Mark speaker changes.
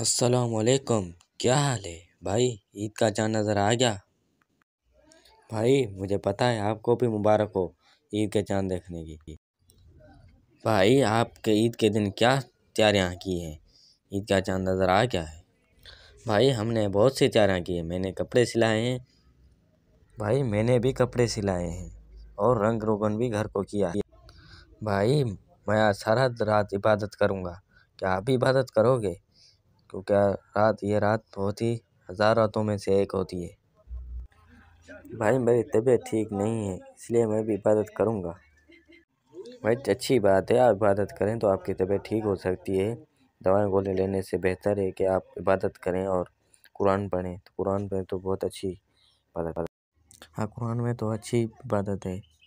Speaker 1: असलकम क्या हाल है भाई ईद का चाँद नज़र आ गया भाई मुझे पता है आपको भी मुबारक हो ईद के चाँद देखने की भाई आपके ईद के दिन क्या तैयारियाँ की हैं ईद का चाँद नज़र आ गया है भाई हमने बहुत सी तैयारियाँ की हैं मैंने कपड़े सिलाए हैं भाई मैंने भी कपड़े सिलाए हैं और रंग रोगन भी घर को किया भाई मैं सारा रात इबादत करूँगा क्या आप इबादत करोगे क्योंकि रात ये रात बहुत ही हज़ार रातों में से एक होती है भाई मेरी तबीयत ठीक नहीं है इसलिए मैं भी इबादत करूँगा भाई अच्छी बात है आप इबादत करें तो आपकी तबीयत ठीक हो सकती है दवाएं गोली लेने से बेहतर है कि आप इबादत करें और कुरान पढ़ें तो कुरान पढ़ें तो बहुत अच्छी इबादत
Speaker 2: हाँ कुरान में तो अच्छी इबादत है